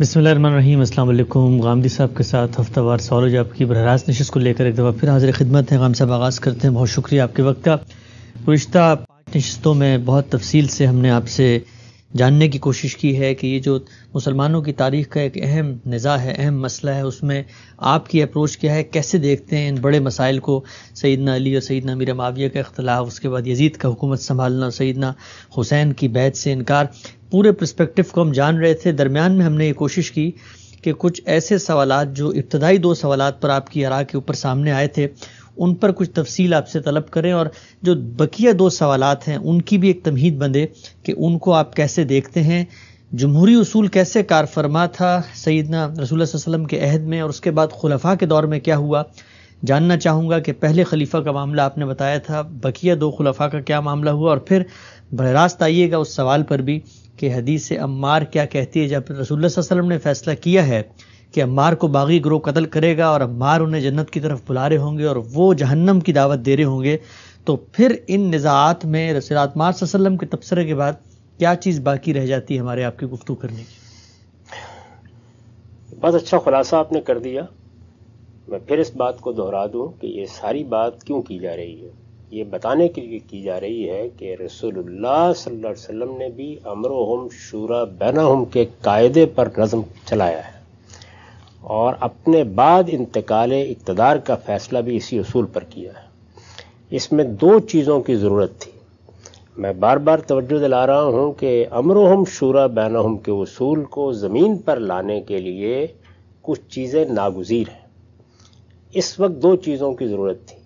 बसमीम अल्लाम गामदी साहब के साथ हफ्तावार सॉलोज आपकी बरह रास्त को लेकर एक दफ़ा फिर हाजिर खिदमत है गाम साहब आगाज़ करते हैं बहुत शुक्रिया आपके वक्त का गुज्तः पाँच नशस्तों में बहुत तफसील से हमने आपसे जानने की कोशिश की है कि ये जो मुसलमानों की तारीख का एक अहम नज़ा है अहम मसला है उसमें आपकी अप्रोच क्या है कैसे देखते हैं इन बड़े मसाइल को सईदना अली और सईदना मीर माविया का अख्तलाफ उसके बाद यजीद का हुकूमत संभालना और सईदना हुसैन की बैत से इनकार पूरे प्रस्पेक्टिव को हम जान रहे थे दरमियान में हमने ये कोशिश की कि कुछ ऐसे सवाल जो इब्तदाई दो सवाल पर आपकी आरा के ऊपर सामने आए थे उन पर कुछ तफसील आपसे तलब करें और जो बकिया दो सवाल हैं उनकी भी एक तमहीद बंधे कि उनको आप कैसे देखते हैं जमहूरी असूल कैसे कार फरमा था सईदना रसूल वसलम के अहद में और उसके बाद खुलफा के दौर में क्या हुआ जानना चाहूँगा कि पहले खलीफा का मामला आपने बताया था बकिया दो खुलफा का क्या मामला हुआ और फिर बरह रास्त आइएगा उस सवाल पर भी कि हदीस अम्मार क्या कहती है जब रसूल वसलम ने फैसला किया है कि अम्मार को बागी ग्रोह कत्ल करेगा और अम्मार उन्हें जन्नत की तरफ बुला रहे होंगे और वो जहन्नम की दावत दे रहे होंगे तो फिर इन निज़ात में मार वसलम के तबसरे के बाद क्या चीज़ बाकी रह जाती है हमारे आपकी गुफ्तु करने की बहुत अच्छा खुलासा आपने कर दिया मैं फिर इस बात को दोहरा दूं कि ये सारी बात क्यों की जा रही है ये बताने के लिए की जा रही है कि रसूलुल्लाह सल्लल्लाहु अलैहि वसल्लम ने भी अमरोहम शूरा हम के कायदे पर नज़म चलाया है और अपने बाद इंतकाल इकतदार का फैसला भी इसी असूल पर किया है इसमें दो चीज़ों की ज़रूरत थी मैं बार बार तवज्जो दिला रहा हूँ कि अमरोहम शूरा हम के असूल को ज़मीन पर लाने के लिए कुछ चीज़ें नागुजीर हैं इस वक्त दो चीज़ों की ज़रूरत थी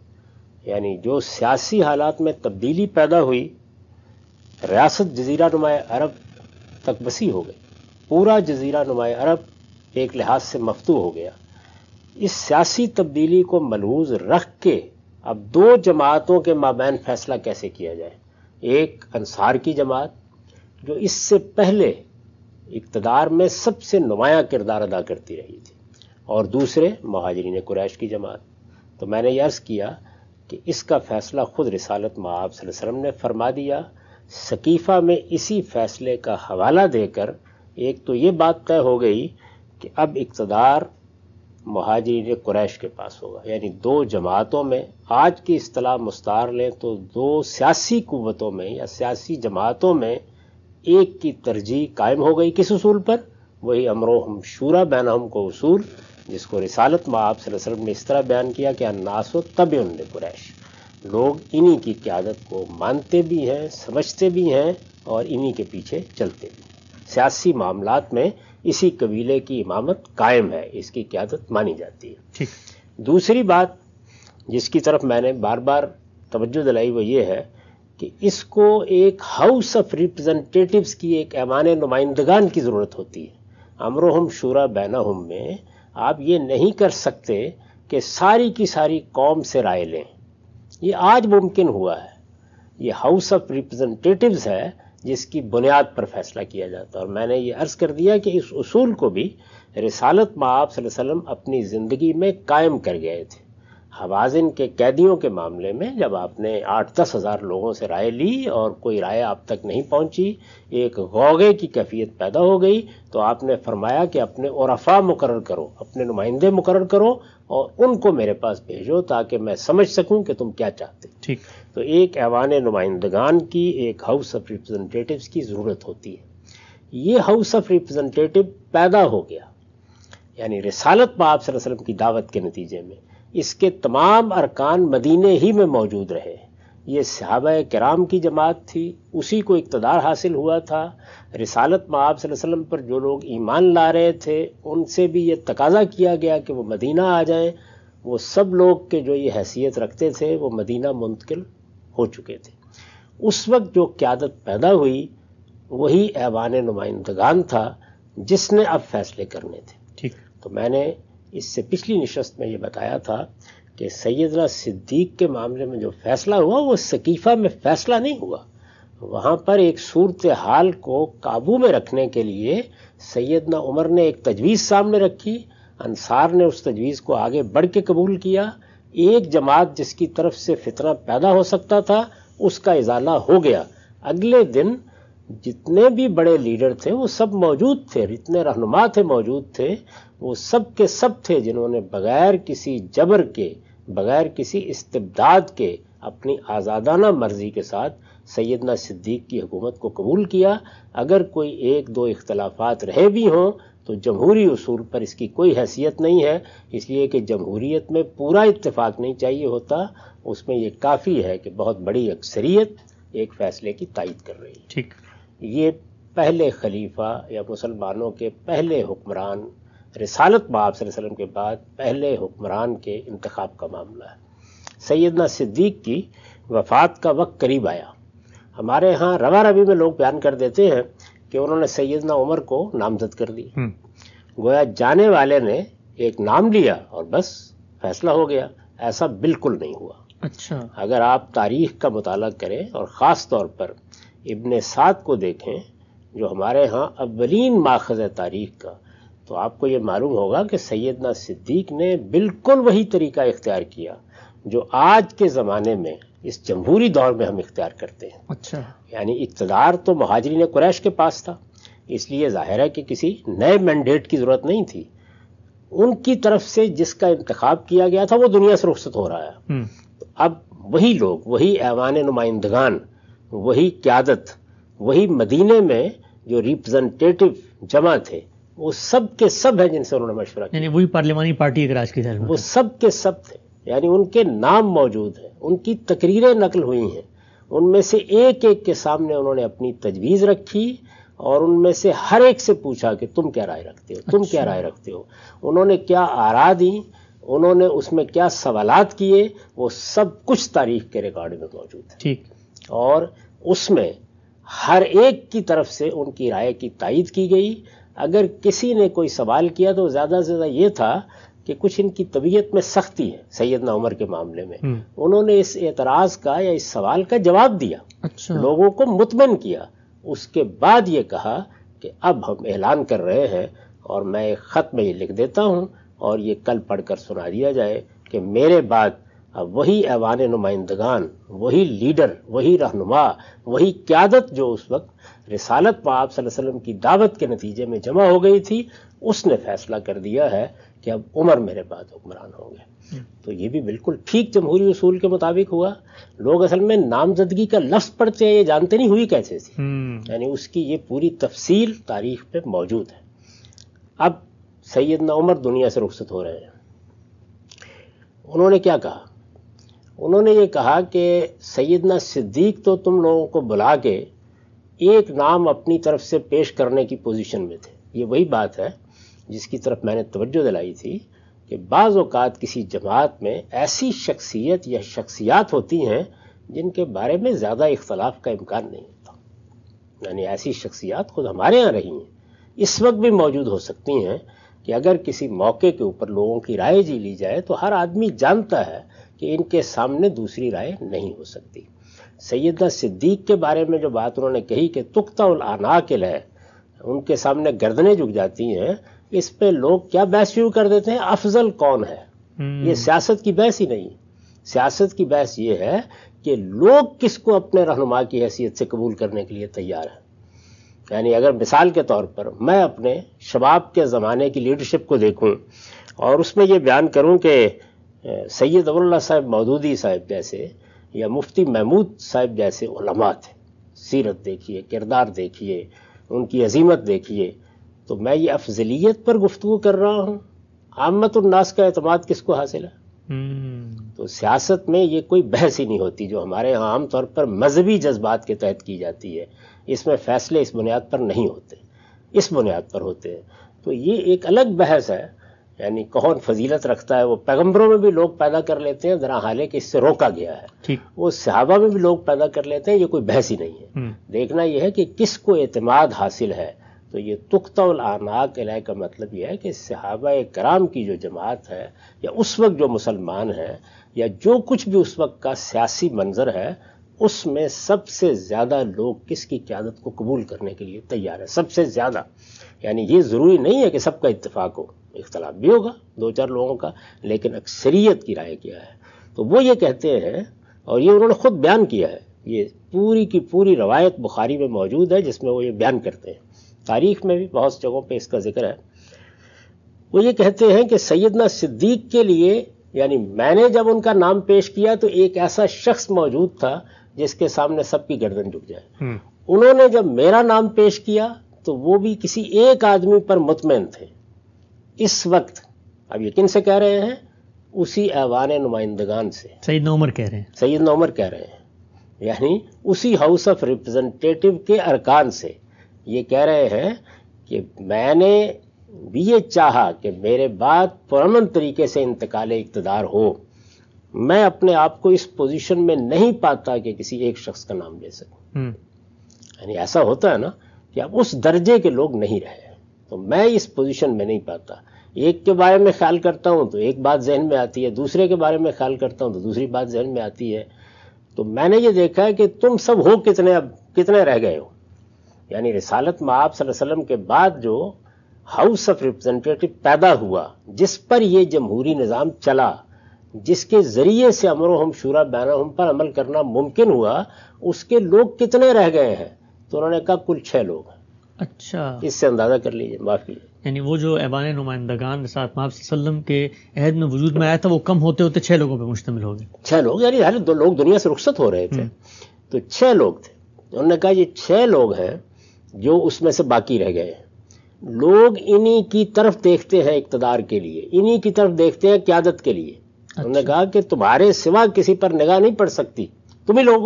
यानी जो सियासी हालात में तब्दीली पैदा हुई रियासत जजीरा नुमाए अरब तक बसी हो गई पूरा जजीरा नुमाए अरब एक लिहाज से मफतू हो गया इस सियासी तब्दीली को मलूज रख के अब दो जमातों के माबैन फैसला कैसे किया जाए एक अंसार की जमात जो इससे पहले इकतदार में सबसे नुमाया किरदार अदा करती रही थी और दूसरे महाजरीन कुरैश की जमात तो मैंने यर्ज अर्ज़ किया कि इसका फैसला खुद रिसालत माब वसल्लम ने फरमा दिया सकीफ़ा में इसी फैसले का हवाला देकर एक तो ये बात तय हो गई कि अब इकतदार महाजरीन क्रैश के पास होगा यानी दो जमातों में आज की असलाह मुस्तार लें तो दो सियासी कुतों में या सियासी जमातों में एक की तरजीह कायम हो गई किस उसूल पर वही अमरोहम शूरा बैनहम को उसूल जिसको रिसालत माब वसल्लम ने इस तरह बयान किया कि अनासो तब उन कुरैश लोग इन्हीं की क्यादत को मानते भी हैं समझते भी हैं और इन्हीं के पीछे चलते भी सियासी मामला में इसी कबीले की इमामत कायम है इसकी क्यादत मानी जाती है दूसरी बात जिसकी तरफ मैंने बार बार तवज्जो दिलाई वो ये है कि इसको एक हाउस ऑफ रिप्रेजेंटेटिव्स की एक ऐमान नुमाइंदगान की ज़रूरत होती है अमरोहम शूरा बैनाहम में आप ये नहीं कर सकते कि सारी की सारी कौम से राय लें ये आज मुमकिन हुआ है ये हाउस ऑफ रिप्रेजेंटेटिव्स है जिसकी बुनियाद पर फैसला किया जाता है और मैंने ये अर्ज़ कर दिया कि इस उसूल को भी रिसालत माँ आप वसलम अपनी ज़िंदगी में कायम कर गए थे हवाजिन के कैदियों के मामले में जब आपने आठ दस हज़ार लोगों से राय ली और कोई राय आप तक नहीं पहुंची एक गौगे की कैफियत पैदा हो गई तो आपने फरमाया कि अपने औरफा मुकर करो अपने नुमाइंदे मुकर करो और उनको मेरे पास भेजो ताकि मैं समझ सकूं कि तुम क्या चाहते ठीक तो एक ऐवान नुमाइंदगान की एक हाउस ऑफ रिप्रेजेंटेटिव की ज़रूरत होती है ये हाउस ऑफ रिप्रजेंटेटिव पैदा हो गया यानी रिसालत पाप वसल्लम की दावत के नतीजे में इसके तमाम अरकान मदीने ही में मौजूद रहे ये सहाब कराम की जमात थी उसी को इकतदार हासिल हुआ था रिसालत आप वसलम पर जो लोग ईमान ला रहे थे उनसे भी ये तकाजा किया गया कि वो मदीना आ जाएं वो सब लोग के जो ये हैसियत रखते थे वो मदीना मुंतकिल हो चुके थे उस वक्त जो क्यादत पैदा हुई वही ऐवान नुमाइंदगान था जिसने अब फैसले करने थे ठीक तो मैंने इससे पिछली नशस्त में ये बताया था कि सैदना सिद्दीक के मामले में जो फैसला हुआ वो सकीफ़ा में फैसला नहीं हुआ वहाँ पर एक सूरत हाल को काबू में रखने के लिए सैदना उमर ने एक तजवीज़ सामने रखी अंसार ने उस तजवीज़ को आगे बढ़ के कबूल किया एक जमात जिसकी तरफ से फितना पैदा हो सकता था उसका इजाला हो गया अगले दिन जितने भी बड़े लीडर थे वो सब मौजूद थे जितने रहनुमा थे मौजूद थे वो सब के सब थे जिन्होंने बगैर किसी जबर के बगैर किसी इस्तबदाद के अपनी आज़ादाना मर्जी के साथ सैदना सिद्दीक की हुकूमत को कबूल किया अगर कोई एक दो इख्तलाफात रहे भी हों तो जमहूरी असूल पर इसकी कोई हैसियत नहीं है इसलिए कि जमहूरीत में पूरा इतफाक़ नहीं चाहिए होता उसमें ये काफ़ी है कि बहुत बड़ी अक्सरियत एक फ़ैसले की तायद कर रही है ठीक ये पहले खलीफा या मुसलमानों के पहले हुक्मरान रिसालत बाब वसल्लम के बाद पहले हुक्मरान के इंतखब का मामला है सैदना सिद्दीक की वफात का वक्त करीब आया हमारे यहाँ रवा रवी में लोग बयान कर देते हैं कि उन्होंने सैदना उमर को नामजद कर दी हम्म। गोया जाने वाले ने एक नाम लिया और बस फैसला हो गया ऐसा बिल्कुल नहीं हुआ अच्छा अगर आप तारीख का मुताल करें और ख़ास तौर पर इबन सात को देखें जो हमारे यहाँ अवलिन माखज तारीख का तो आपको ये मालूम होगा कि सैदना सिद्दीक ने बिल्कुल वही तरीका इख्तियार किया जो आज के ज़माने में इस जमहूरी दौर में हम इख्तियार करते हैं अच्छा यानी इकतदार तो महाजरीन कुरैश के पास था इसलिए जाहिर है कि किसी नए मैंडेट की ज़रूरत नहीं थी उनकी तरफ से जिसका इंतखब किया गया था वो दुनिया से रुखसत हो रहा है तो अब वही लोग वही ऐवान नुमाइंदगान वही क्यादत वही मदीने में जो रिप्रेजेंटेटिव जमा थे वो सब के सब है जिनसे उन्होंने मशवरा किया वही पार्लियामानी पार्टी एक राज की सर वो सब के सब थे यानी उनके नाम मौजूद हैं उनकी तकरीरें नकल हुई हैं उनमें से एक एक के सामने उन्होंने अपनी तजवीज़ रखी और उनमें से हर एक से पूछा कि तुम क्या राय रखते हो तुम अच्छा। क्या राय रखते हो उन्होंने क्या आरा दी उन्होंने उसमें क्या सवालत किए वो सब कुछ तारीख के रिकॉर्ड में मौजूद है ठीक और उसमें हर एक की तरफ से उनकी राय की तइद की गई अगर किसी ने कोई सवाल किया तो ज़्यादा से ज़्यादा ये था कि कुछ इनकी तबीयत में सख्ती है सैयदना उमर के मामले में हम्म। उन्होंने इस एतराज़ का या इस सवाल का जवाब दिया अच्छा। लोगों को मुतमन किया उसके बाद ये कहा कि अब हम ऐलान कर रहे हैं और मैं एक ख़त में ये लिख देता हूँ और ये कल पढ़कर सुना दिया जाए कि मेरे बाद अब वही ऐवान नुमाइंदगान वही लीडर वही रहनुमा वही क्यादत जो उस वक्त रिसालत पर आप वसल्लम की दावत के नतीजे में जमा हो गई थी उसने फैसला कर दिया है कि अब उमर मेरे बाद हुक्मरान होंगे हम्म। तो ये भी बिल्कुल ठीक जमहूरी उसूल के मुताबिक हुआ लोग असल में नामजदगी का लफ्ज़ पढ़ते हैं ये जानते नहीं हुई कैसे थी हम्म। यानी उसकी ये पूरी तफसील तारीख पे मौजूद है अब न उमर दुनिया से रुखसत हो रहे हैं उन्होंने क्या कहा उन्होंने ये कहा कि सैदना सिद्दीक तो तुम लोगों को बुला के एक नाम अपनी तरफ से पेश करने की पोजीशन में थे ये वही बात है जिसकी तरफ मैंने तवज्जो दिलाई थी कि बाज़ात किसी जमात में ऐसी शख्सियत या शख्सियात होती हैं जिनके बारे में ज़्यादा इख्तलाफ का इम्कान नहीं होता यानी ऐसी शख्सियात खुद हमारे यहाँ रही हैं इस वक्त भी मौजूद हो सकती हैं कि अगर किसी मौके के ऊपर लोगों की राय जी ली जाए तो हर आदमी जानता है कि इनके सामने दूसरी राय नहीं हो सकती सैदा सिद्दीक के बारे में जो बात उन्होंने कही कि तुख्ता अनाकिल है उनके सामने गर्दनें झुक जाती हैं इस पे लोग क्या बहस शुरू कर देते हैं अफजल कौन है हम्म। ये सियासत की बहस ही नहीं सियासत की बहस ये है कि लोग किसको अपने रहनुमा की हैसियत से कबूल करने के लिए तैयार हैं यानी अगर मिसाल के तौर पर मैं अपने शबाब के ज़माने की लीडरशिप को देखूं और उसमें ये बयान करूं कि सैयद अवल्ला साहब मौदूदी साहब जैसे या मुफ्ती महमूद साहब जैसे उलमात थे सीरत देखिए किरदार देखिए उनकी अजीमत देखिए तो मैं ये अफजलियत पर गुफ्तु कर रहा हूँ नास का अतमाद किसको हासिल है हम्म। तो सियासत में ये कोई बहस ही नहीं होती जो हमारे यहाँ आमतौर पर मजहबी जज्बात के तहत की जाती है इसमें फैसले इस बुनियाद पर नहीं होते इस बुनियाद पर होते हैं तो ये एक अलग बहस है यानी कौन फजीलत रखता है वो पैगंबरों में भी लोग पैदा कर लेते हैं जरा हाले के इससे रोका गया है वो सहाबा में भी लोग पैदा कर लेते हैं ये कोई बहस ही नहीं है हम्म। देखना यह है कि किसको एतमाद हासिल है तो ये तुख्तनाक इलाय का मतलब यह है कि सहाबा कराम की जो जमात है या उस वक्त जो मुसलमान है या जो कुछ भी उस वक्त का सियासी मंजर है उसमें सबसे ज़्यादा लोग किसकी क्यादत को कबूल करने के लिए तैयार है सबसे ज़्यादा यानी ये ज़रूरी नहीं है कि सबका इतफाक़ हो इख्तलाफ भी होगा दो चार लोगों का लेकिन अक्सरियत की राय क्या है तो वो ये कहते हैं और ये उन्होंने खुद बयान किया है ये पूरी की पूरी रवायत बुखारी में मौजूद है जिसमें वो ये बयान करते हैं तारीख में भी बहुत जगहों पर इसका जिक्र है वो ये कहते हैं कि सैदना सिद्दीक के लिए यानी मैंने जब उनका नाम पेश किया तो एक ऐसा शख्स मौजूद था जिसके सामने सबकी गर्दन झुक जाए हम्म। उन्होंने जब मेरा नाम पेश किया तो वो भी किसी एक आदमी पर मुतमैन थे इस वक्त अब ये किन से कह रहे हैं उसी ऐवान नुमाइंदगान से सईद उमर कह रहे हैं सईद नमर कह रहे हैं यानी उसी हाउस ऑफ रिप्रेजेंटेटिव के अरकान से ये कह रहे हैं कि मैंने भी ये चाहा कि मेरे बाद परमन तरीके से इंतकाल इकतदार हो मैं अपने आप को इस पोजीशन में नहीं पाता कि किसी एक शख्स का नाम ले सकूं हम्म। यानी ऐसा होता है ना कि अब उस दर्जे के लोग नहीं रहे तो मैं इस पोजीशन में नहीं पाता एक के बारे में ख्याल करता हूँ तो एक बात जहन में आती है दूसरे के बारे में ख्याल करता हूँ तो दूसरी बात जहन में आती है तो मैंने ये देखा है कि तुम सब हो कितने अब कितने रह गए हो यानी रिसालत आप वसल्लम के बाद जो हाउस ऑफ रिप्रेजेंटेटिव पैदा हुआ जिस पर यह जमहूरी निज़ाम चला जिसके ज़रिए से अमरो हम शूरा बैन हम पर अमल करना मुमकिन हुआ उसके लोग कितने रह गए हैं तो उन्होंने कहा कुल छः लोग अच्छा इससे अंदाजा कर लीजिए माफ कीजिए यानी वो जो ऐवान नुमाइंदगान साथ वसल्लम के अहद में वजूद में आया था वो कम होते होते छः लोगों पर मुश्तमिल हो गए छः लोग यानी हर दो लोग दुनिया से रुखसत हो रहे थे हम्म। तो छः लोग थे उन्होंने कहा ये छह लोग हैं जो उसमें से बाकी रह गए लोग इन्हीं की तरफ देखते हैं इकतदार के लिए इन्हीं की तरफ देखते हैं क्यादत के लिए उन्होंने अच्छा। कहा कि तुम्हारे सिवा किसी पर निगाह नहीं पड़ सकती तुम ही लोग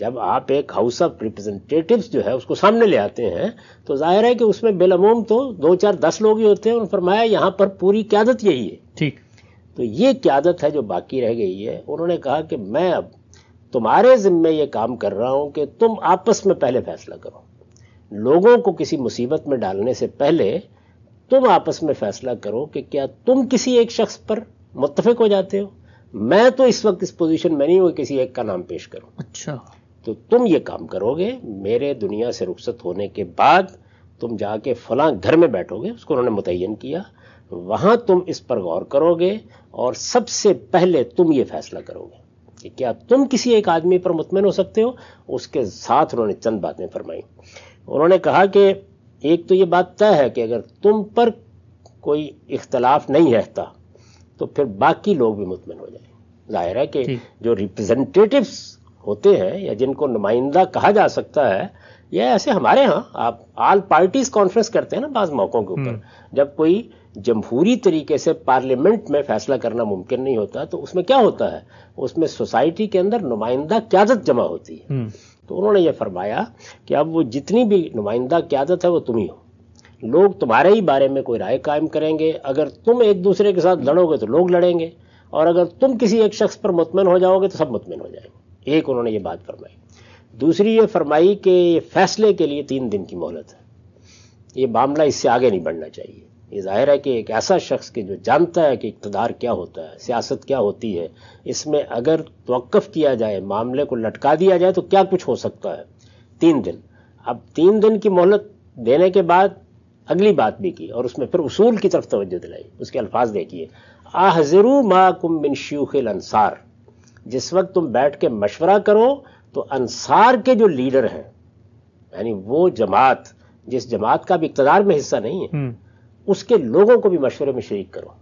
जब आप एक हाउस ऑफ रिप्रेजेंटेटिव जो है उसको सामने ले आते हैं तो जाहिर है कि उसमें बेलमूम तो दो चार दस लोग ही होते हैं उन्होंने फरमाया यहां पर पूरी क्यादत यही है ठीक तो ये क्यादत है जो बाकी रह गई है उन्होंने कहा कि मैं अब तुम्हारे जिम्मे ये काम कर रहा हूं कि तुम आपस में पहले फैसला करो लोगों को किसी मुसीबत में डालने से पहले तुम आपस में फैसला करो कि क्या तुम किसी एक शख्स पर मुतफिक हो जाते हो मैं तो इस वक्त इस पोजीशन में नहीं हुआ किसी एक का नाम पेश करूं अच्छा तो तुम ये काम करोगे मेरे दुनिया से रुखसत होने के बाद तुम जाके फलां घर में बैठोगे उसको उन्होंने मुतयन किया वहां तुम इस पर गौर करोगे और सबसे पहले तुम ये फैसला करोगे कि क्या तुम किसी एक आदमी पर मुतमिन हो सकते हो उसके साथ उन्होंने चंद बातें फरमाई उन्होंने कहा कि एक तो ये बात तय है कि अगर तुम पर कोई इख्तलाफ नहीं रहता तो फिर बाकी लोग भी मुतमिन हो जाए जाहिर है कि जो रिप्रेजेंटेटिव्स होते हैं या जिनको नुमाइंदा कहा जा सकता है या ऐसे हमारे यहाँ आप आल पार्टीज कॉन्फ्रेंस करते हैं ना बाज मौकों के ऊपर हम्म। जब कोई जमहूरी तरीके से पार्लियामेंट में फैसला करना मुमकिन नहीं होता तो उसमें क्या होता है उसमें सोसाइटी के अंदर नुमाइंदा क्यादत जमा होती है हम्म। तो उन्होंने ये फरमाया कि अब वो जितनी भी नुमाइंदा क्यादत है वो तुम ही हो लोग तुम्हारे ही बारे में कोई राय कायम करेंगे अगर तुम एक दूसरे के साथ लड़ोगे तो लोग लड़ेंगे और अगर तुम किसी एक शख्स पर मुतमिन हो जाओगे तो सब मुतमिन हो जाएंगे एक उन्होंने ये बात फरमाई दूसरी ये फरमाई कि फैसले के लिए तीन दिन की मोहलत है ये मामला इससे आगे नहीं बढ़ना चाहिए ये जाहिर है कि एक ऐसा शख्स के जो जानता है कि इकतदार क्या होता है सियासत क्या होती है इसमें अगर तोक़ किया जाए मामले को लटका दिया जाए तो क्या कुछ हो सकता है तीन दिन अब तीन दिन की मोहलत देने के बाद अगली बात भी की और उसमें फिर उसूल की तरफ तोज्जो दिलाई उसके अल्फाज देखिए आहजरू मा बिन शूख अनसार जिस वक्त तुम बैठ के मशवरा करो तो अंसार के जो लीडर हैं यानी वो जमात जिस जमात का भी इकतदार में हिस्सा नहीं है हम्म। उसके लोगों को भी मशवरे में शरीक करो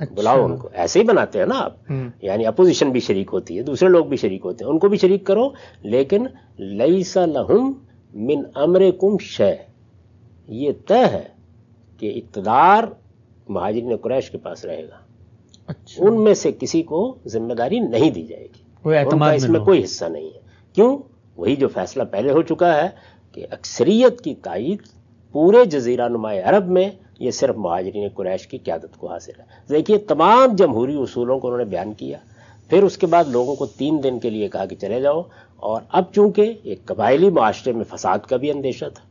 अच्छा। बुलाओ उनको ऐसे ही बनाते हैं ना आप हम्म। यानी अपोजिशन भी शरीक होती है दूसरे लोग भी शरीक होते हैं उनको भी शरीक करो लेकिन लई लहुम मिन अमरे कुम शय ये तय है कि इकतदार ने कुरैश के पास रहेगा अच्छा। उनमें से किसी को जिम्मेदारी नहीं दी जाएगी इसमें कोई हिस्सा नहीं है क्यों वही जो फैसला पहले हो चुका है कि अक्सरियत की तायद पूरे जजीरा नुमाए अरब में ये सिर्फ महाजरीन कुरैश की क्यादत को हासिल है देखिए तमाम जमहूरी असूलों को उन्होंने बयान किया फिर उसके बाद लोगों को तीन दिन के लिए कहा कि चले जाओ और अब चूंकि एक कबायली माशरे में फसाद का भी अंदेशा था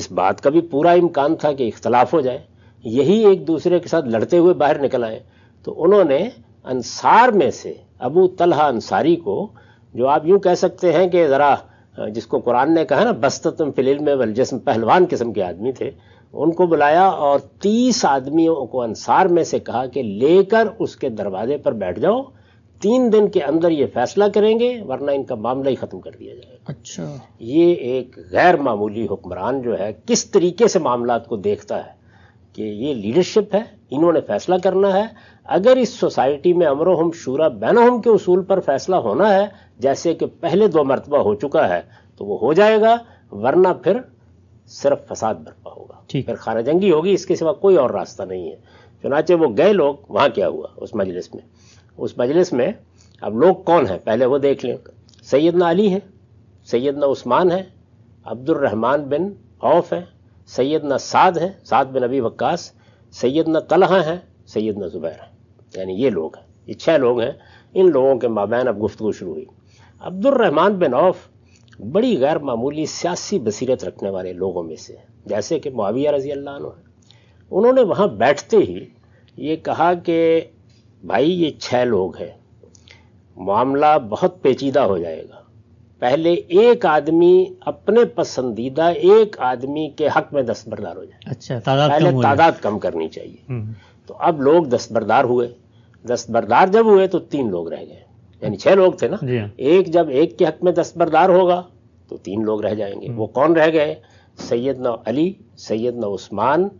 इस बात का भी पूरा इम्कान था कि इख्तलाफ हो जाए यही एक दूसरे के साथ लड़ते हुए बाहर निकल आए तो उन्होंने अंसार में से अबू तलहा अंसारी को जो आप यूं कह सकते हैं कि ज़रा जिसको कुरान ने कहा ना बस्तम फिलिल में वलजस्म पहलवान किस्म के आदमी थे उनको बुलाया और तीस आदमियों को अंसार में से कहा कि लेकर उसके दरवाजे पर बैठ जाओ तीन दिन के अंदर ये फैसला करेंगे वरना इनका मामला ही ख़त्म कर दिया जाएगा अच्छा ये एक गैर मामूली हुक्मरान जो है किस तरीके से मामला को देखता है कि ये लीडरशिप है इन्होंने फैसला करना है अगर इस सोसाइटी में अमरो हम शूरा बैनो हम के उसूल पर फैसला होना है जैसे कि पहले दो मरतबा हो चुका है तो वो हो जाएगा वरना फिर सिर्फ फसाद बरपा होगा फिर जंगी होगी इसके सिवा कोई और रास्ता नहीं है चुनाचे वो गए लोग वहां क्या हुआ उस मजलिस में उस मजलिस में अब लोग कौन है पहले वो देख लें सैदना अली है सैदना उस्मान है अब्दुलरहमान बिन औफ है सैदना साद हैं साद बिन नबी वक्कास सैदना तलहा हैं सैदना ज़ुबैर हैं यानी ये लोग हैं ये छः लोग हैं इन लोगों के माबैन अब गुफ्तु शुरू हुई अब्दुलरहमान बिन औफ बड़ी गैर मामूली सियासी बसीरत रखने वाले लोगों में से जैसे कि मुआविया रजी अल्लाह है उन्होंने वहाँ बैठते ही ये कहा कि भाई ये छः लोग हैं मामला बहुत पेचीदा हो जाएगा पहले एक आदमी अपने पसंदीदा एक आदमी के हक में दस्तबरदार हो जाए अच्छा तादाद पहले कम तादाद कम करनी चाहिए हम्म। तो अब लोग दस्तबरदार हुए दस्तबरदार जब हुए तो तीन लोग रह गए यानी छह लोग थे ना हाँ। एक जब एक के हक में दस्तबरदार होगा तो तीन लोग रह जाएंगे हम्म। वो कौन रह गए सैदना अली ना उस्मान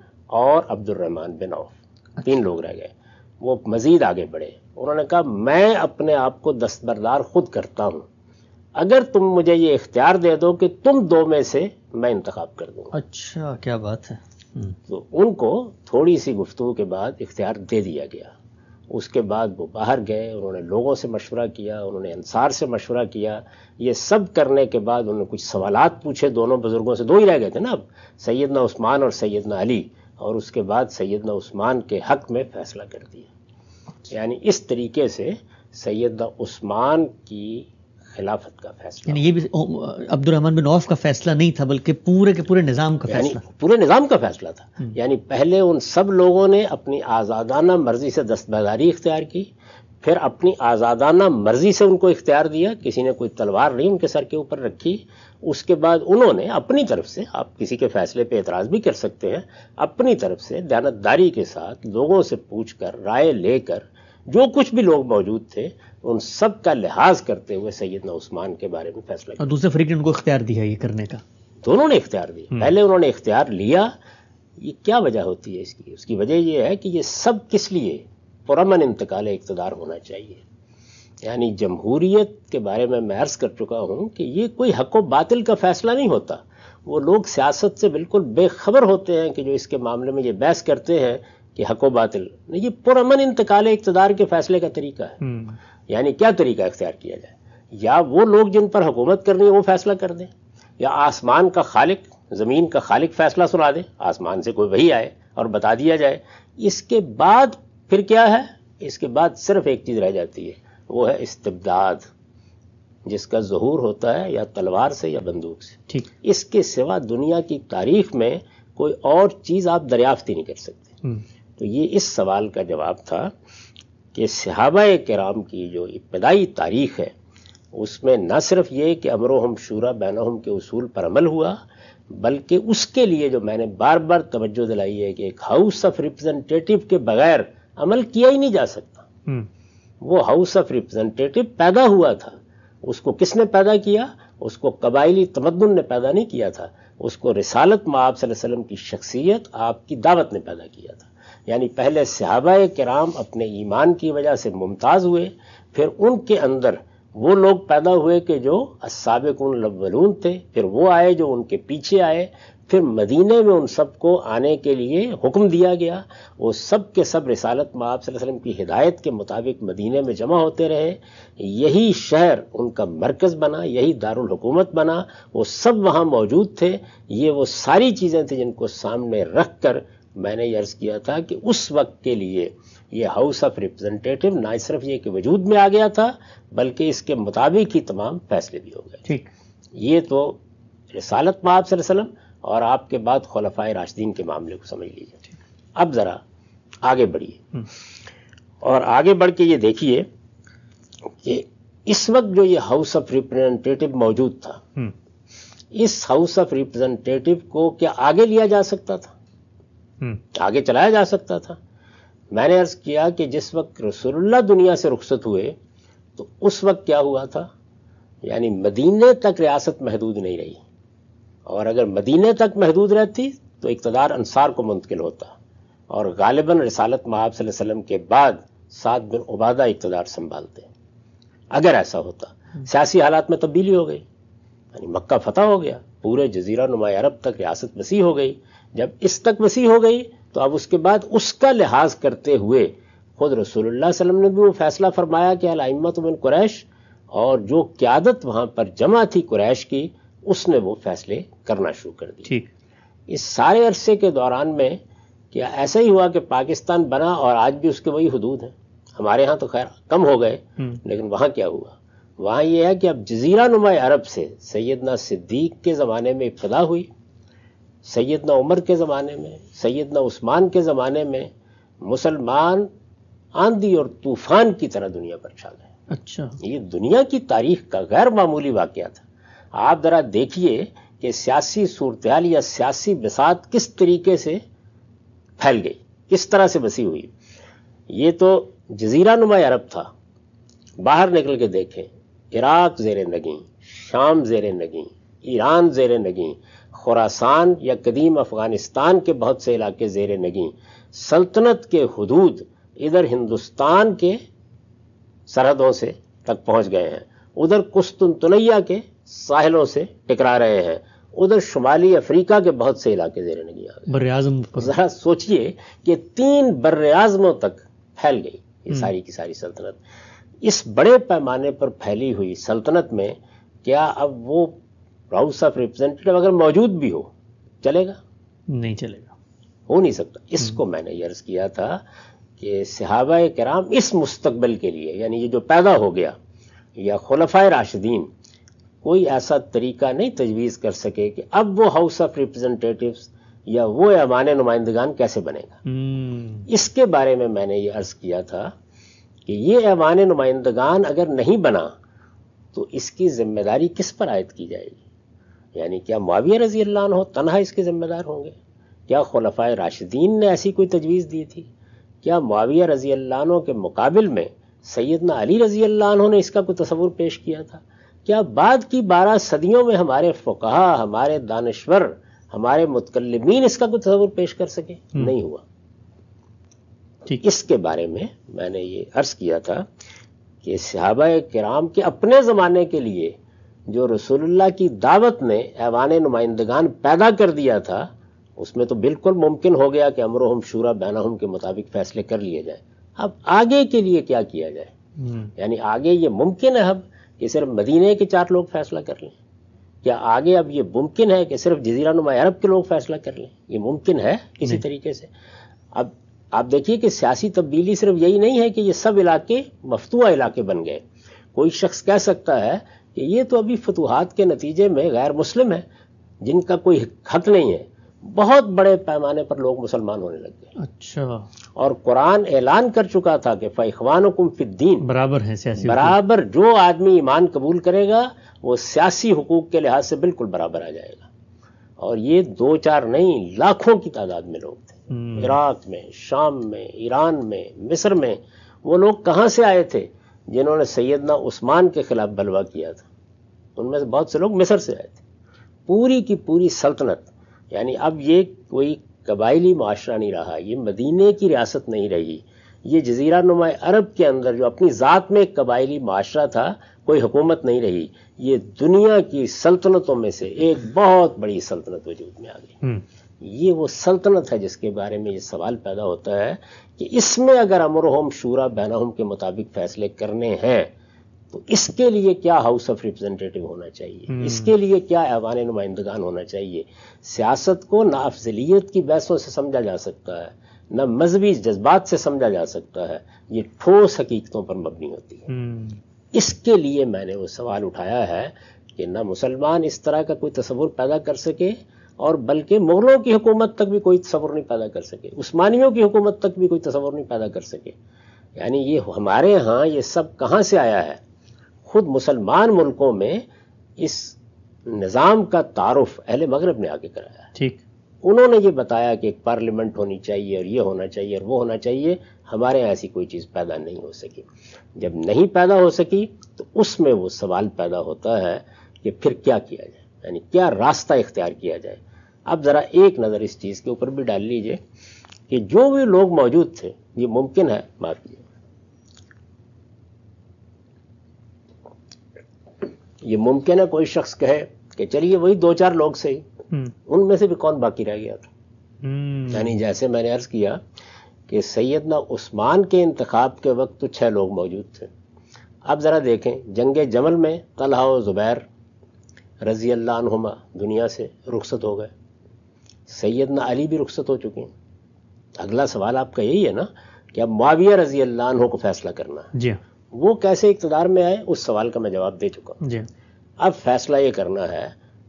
और अब्दुलरहमान बिन औफ अच्छा। तीन लोग रह गए वो मज़ीद आगे बढ़े उन्होंने कहा मैं अपने आप को दस्तबरदार खुद करता हूं अगर तुम मुझे ये इख्तियार दे दो कि तुम दो में से मैं इंतखब कर दूँ अच्छा क्या बात है हम्म। तो उनको थोड़ी सी गुफ्तु के बाद इख्तियार दे दिया गया उसके बाद वो बाहर गए उन्होंने लोगों से मशवरा किया उन्होंने अंसार से मशवरा किया ये सब करने के बाद उन्होंने कुछ सवालत पूछे दोनों बुज़ुर्गों से दो ही रह गए थे ना अब सैदना उस्मान और सैदना अली और उसके बाद सैदना उस्मान के हक में फ़ैसला कर दिया अच्छा। यानी इस तरीके से सैदना उस्मान की खिलाफत का फैसला ये भी अब्दुलरहमान बिन औफ का फैसला नहीं था बल्कि पूरे के पूरे निज़ाम का फैसला पूरे निज़ाम का फैसला था हम्म। यानी पहले उन सब लोगों ने अपनी आज़ादाना मर्जी से दस्तबदारी इख्तियार की फिर अपनी आज़ादाना मर्जी से उनको इख्तियार दिया किसी ने कोई तलवार नहीं उनके सर के ऊपर रखी उसके बाद उन्होंने अपनी तरफ से आप किसी के फैसले पे एतराज़ भी कर सकते हैं अपनी तरफ से दयानतदारी के साथ लोगों से पूछकर राय लेकर जो कुछ भी लोग मौजूद थे उन सब का लिहाज करते हुए सैदना उस्मान के बारे में फैसला किया दूसरे फरीक ने उनको इख्तियार दिया ये करने का दोनों ने इख्तियार दिया हम्म। पहले उन्होंने इख्तियार लिया ये क्या वजह होती है इसकी उसकी वजह यह है कि ये सब किस लिए पुरमन इंतकाल इकतदार होना चाहिए यानी जमहूरीत के बारे में मैं अर्ज कर चुका हूँ कि ये कोई हक बातिल का फैसला नहीं होता वो लोग सियासत से बिल्कुल बेखबर होते हैं कि जो इसके मामले में ये बहस करते हैं कि हको बातिल ये पुरमन इंतकाल इकतदार के फैसले का तरीका है हम्म। यानी क्या तरीका इख्तियार किया जाए या वो लोग जिन पर हुकूमत करनी है वो फैसला कर दें या आसमान का खालिक ज़मीन का खालिक फैसला सुना दे आसमान से कोई वही आए और बता दिया जाए इसके बाद फिर क्या है इसके बाद सिर्फ एक चीज़ रह जाती है वो है इस्तबदाद जिसका जहूर होता है या तलवार से या बंदूक से ठीक इसके सिवा दुनिया की तारीख में कोई और चीज़ आप दरियाफ्त ही नहीं कर सकते हम्म। तो ये इस सवाल का जवाब था कि सहाबा कराम की जो इब्तदाई तारीख है उसमें न सिर्फ ये कि अमरो हम शूरा बैनहम के उसूल पर अमल हुआ बल्कि उसके लिए जो मैंने बार बार तवज्जो दिलाई है कि एक हाउस ऑफ रिप्रेजेंटेटिव के बगैर अमल किया ही नहीं जा सकता हम्म। वो हाउस ऑफ रिप्रेजेंटेटिव पैदा हुआ था उसको किसने पैदा किया उसको कबायली तमदन ने पैदा नहीं किया था उसको रिसालत माँ आप की शख्सियत आपकी दावत ने पैदा किया था यानी पहले सहाबा कराम अपने ईमान की वजह से मुमताज़ हुए फिर उनके अंदर वो लोग पैदा हुए कि जो उन लवलून थे फिर वो आए जो उनके पीछे आए फिर मदीने में उन सबको आने के लिए हुक्म दिया गया वो सब के सब रिसालत माब वसल्लम की हिदायत के मुताबिक मदीने में जमा होते रहे यही शहर उनका मरकज़ बना यही दारुल हुकूमत बना वो सब वहाँ मौजूद थे ये वो सारी चीज़ें थी जिनको सामने रख कर मैंने यर्ज किया था कि उस वक्त के लिए ये हाउस ऑफ रिप्रेजेंटेटिव ना सिर्फ ये कि वजूद में आ गया था बल्कि इसके मुताबिक ही तमाम फैसले भी हो गए ठीक ये तो रसालत में आप और आपके बाद खलफा राशदीन के मामले को समझ लीजिए अब ज़रा आगे बढ़िए हम्म। और आगे बढ़ के ये देखिए कि इस वक्त जो ये हाउस ऑफ रिप्रेजेंटेटिव मौजूद था हम्म। इस हाउस ऑफ रिप्रेजेंटेटिव को क्या आगे लिया जा सकता था हम्म। आगे चलाया जा सकता था मैंने अर्ज किया कि जिस वक्त रसुल्ला दुनिया से रुखसत हुए तो उस वक्त क्या हुआ था यानी मदीने तक रियासत महदूद नहीं रही और अगर मदीने तक महदूद रहती तो इकतदार अंसार को मुंतकिल होता और गालिबा रसालत महाब वसल्लम के बाद सात बिन उबादा इकतदार संभालते अगर ऐसा होता हम्म। सियासी हालात में तब्दीली हो गई यानी मक्का फतह हो गया पूरे जजीरा नुमा अरब तक रियासत बसी हो गई जब इस तक वसी हो गई तो अब उसके बाद उसका लिहाज करते हुए खुद रसूलुल्लाह वसल्लम ने भी वो फैसला फरमाया कि अलाइमत बिन कुरैश और जो क्यादत वहाँ पर जमा थी कुरैश की उसने वो फैसले करना शुरू कर दिए ठीक इस सारे अरसे के दौरान में क्या ऐसा ही हुआ कि पाकिस्तान बना और आज भी उसके वही हदूद हैं हमारे यहाँ तो खैर कम हो गए हम्म। लेकिन वहाँ क्या हुआ वहाँ ये है कि अब जजीरा नुमा अरब से सैदना सिद्दीक के ज़माने में इब्तदा हुई सैदना उमर के ज़माने में सैदना उस्मान के ज़माने में मुसलमान आंधी और तूफान की तरह दुनिया पर छा गए अच्छा ये दुनिया की तारीख का गैर मामूली वाक़ था आप ज़रा देखिए कि सियासी सूरतयाल या सियासी बसात किस तरीके से फैल गई किस तरह से बसी हुई ये तो जजीरा नुमा अरब था बाहर निकल के देखें इराक जेर नगी शाम जेर नगी ईरान जेर नगी खुरासान या कदीम अफ़गानिस्तान के बहुत से इलाके जेर नगी सल्तनत के हदूद इधर हिंदुस्तान के सरहदों से तक पहुंच गए हैं उधर कुस्तुनतुलैया के साहलों से टकरा रहे हैं उधर शुमाली अफ्रीका के बहुत से इलाके जेर नगी आ गए बर्रज़म ज़रा सोचिए कि तीन बर्रज़मों तक फैल गई ये सारी की सारी सल्तनत इस बड़े पैमाने पर फैली हुई सल्तनत में क्या अब वो हाउस ऑफ रिप्रेजेंटेटिव अगर मौजूद भी हो चलेगा नहीं चलेगा हो नहीं सकता इसको हम्म। मैंने यर्ज किया था कि सिहाबा कराम इस मुस्तबल के लिए यानी ये जो पैदा हो गया या खलफा राशिदीन कोई ऐसा तरीका नहीं तजवीज़ कर सके कि अब वो हाउस ऑफ रिप्रेजेंटेटिव या वो अमान नुमाइंदगान कैसे बनेगा हम्म। इसके बारे में मैंने ये अर्ज़ किया था कि ये अमान नुमाइंदगान अगर नहीं बना तो इसकी जिम्मेदारी किस पर आयद की जाएगी यानी क्या माविया रजी अल्लाह हो तनहा इसके ज़िम्मेदार होंगे क्या खलफा राशिदीन ने ऐसी कोई तजवीज़ दी थी क्या माविया रजी अल्लाह के मुकाबले में सैदना अली रजी अल्लाह ने इसका कोई तस्वूर पेश किया था क्या बाद की बारह सदियों में हमारे फ़ुकहा हमारे दानश्वर हमारे मुतकलमीन इसका कोई तस्वूर पेश कर सके हम्म। नहीं हुआ इसके बारे में मैंने ये अर्ज किया था कि सहाबा कराम के अपने ज़माने के लिए जो रसूलुल्लाह की दावत ने ऐवान नुमाइंदगान पैदा कर दिया था उसमें तो बिल्कुल मुमकिन हो गया कि अमरोहम शूरा हम के मुताबिक फैसले कर लिए जाए अब आगे के लिए क्या किया जाए हम्म। यानी आगे ये मुमकिन है अब कि सिर्फ मदीने के चार लोग फैसला कर लें क्या आगे अब ये मुमकिन है कि सिर्फ जजीरा नुमा अरब के लोग फैसला कर लें ये मुमकिन है इसी तरीके से अब आप देखिए कि सियासी तब्दीली सिर्फ यही नहीं है कि ये सब इलाके मफतुआ इलाके बन गए कोई शख्स कह सकता है कि ये तो अभी फतूहत के नतीजे में गैर मुस्लिम है जिनका कोई हक नहीं है बहुत बड़े पैमाने पर लोग मुसलमान होने लग गए अच्छा और कुरान ऐलान कर चुका था कि फ़ैखवान फिद्दीन बराबर है सियासी बराबर जो आदमी ईमान कबूल करेगा वो सियासी हकूक के लिहाज से बिल्कुल बराबर आ जाएगा और ये दो चार नहीं लाखों की तादाद में लोग थे हम्म। इराक में शाम में ईरान में मिस्र में वो लोग कहाँ से आए थे जिन्होंने सैदना उस्मान के खिलाफ बलवा किया था उनमें से बहुत से लोग मिस्र से आए थे पूरी की पूरी सल्तनत यानी अब ये कोई कबायली माशरा नहीं रहा ये मदीने की रियासत नहीं रही ये जजीरा नुमा अरब के अंदर जो अपनी ज़ात में एक कबायली माशरा था कोई हुकूमत नहीं रही ये दुनिया की सल्तनतों में से एक बहुत बड़ी सल्तनत वजूद में आ गई हम्म। ये वो सल्तनत है जिसके बारे में ये सवाल पैदा होता है कि इसमें अगर अमर होम शूरा बैनहम के मुताबिक फैसले करने हैं तो इसके लिए क्या हाउस ऑफ रिप्रेजेंटेटिव होना चाहिए हम्म। इसके लिए क्या ऐवान नुमाइंदगान होना चाहिए सियासत को ना अफजलियत की बहसों से समझा जा सकता है न मजहबी जज्बात से समझा जा सकता है ये ठोस हकीकतों पर मबनी होती है हम्म। इसके लिए मैंने वो सवाल उठाया है कि ना मुसलमान इस तरह का कोई तस्वुर पैदा कर सके और बल्कि मुगलों की हुकूमत तक भी कोई तस्वर नहीं पैदा कर सके उस्मानियों की हुकूमत तक भी कोई तस्वर नहीं पैदा कर सके यानी ये हमारे यहाँ ये सब कहाँ से आया है खुद मुसलमान मुल्कों में इस निज़ाम का तारफ अहल मगरब ने आगे कराया ठीक उन्होंने ये बताया कि एक पार्लियामेंट होनी चाहिए और ये होना चाहिए और वो होना चाहिए हमारे यहाँ ऐसी कोई चीज़ पैदा नहीं हो सकी जब नहीं पैदा हो सकी तो उसमें वो सवाल पैदा होता है कि फिर क्या किया जाए यानी क्या रास्ता इख्तियार किया जाए आप ज़रा एक नज़र इस चीज़ के ऊपर भी डाल लीजिए कि जो भी लोग मौजूद थे ये मुमकिन है माफ कीजिए ये मुमकिन है कोई शख्स कहे कि चलिए वही दो चार लोग से ही हम्म। उनमें से भी कौन बाकी रह गया था हम्म। यानी जैसे मैंने अर्ज किया कि सैदना उस्मान के इंतखाब के वक्त तो छह लोग मौजूद थे अब ज़रा देखें जंग जमल में तलहा और ज़ुबैर रज़ी अल्लाहुमा दुनिया से रुखसत हो गए सैदना अली भी रुखसत हो चुके हैं अगला सवाल आपका यही है ना कि अब माविया रजी अल्लाह को फैसला करना है जी वो कैसे इकतदार में आए उस सवाल का मैं जवाब दे चुका हूँ अब फैसला ये करना है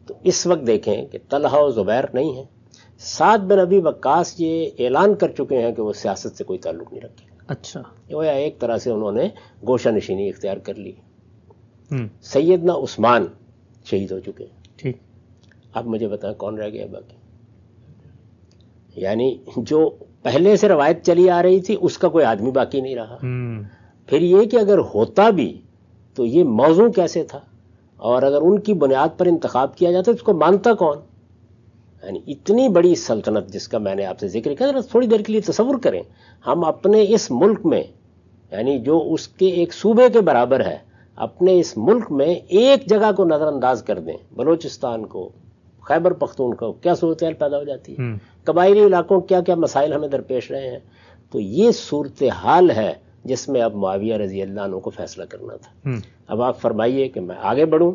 तो इस वक्त देखें कि तलहा ज़ुबैर नहीं है साद बिन अबी वक्कास ये ऐलान कर चुके हैं कि वो सियासत से कोई ताल्लुक नहीं रखेंगे अच्छा गोया एक तरह से उन्होंने गोशा नशीनी इख्तियार कर ली हम्म। सैदना उस्मान शहीद हो चुके हैं ठीक अब मुझे बताएं कौन रह गया बाकी यानी जो पहले से रवायत चली आ रही थी उसका कोई आदमी बाकी नहीं रहा हम्म। फिर ये कि अगर होता भी तो ये मौजू कैसे था और अगर उनकी बुनियाद पर इंतखब किया जाता तो उसको मानता कौन यानी इतनी बड़ी सल्तनत जिसका मैंने आपसे जिक्र किया जरा थोड़ी देर के लिए तस्वुर करें हम अपने इस मुल्क में यानी जो उसके एक सूबे के बराबर है अपने इस मुल्क में एक जगह को नज़रअंदाज कर दें बलोचिस्तान को खैबर पख्तून को क्या सूरत पैदा हो जाती है हम्म। कबायली इलाकों क्या क्या मसाइल हमें दरपेश रहे हैं तो ये सूरत हाल है जिसमें अब माविया रजी अल्लाह को फैसला करना था हम्म। अब आप फरमाइए कि मैं आगे बढ़ूँ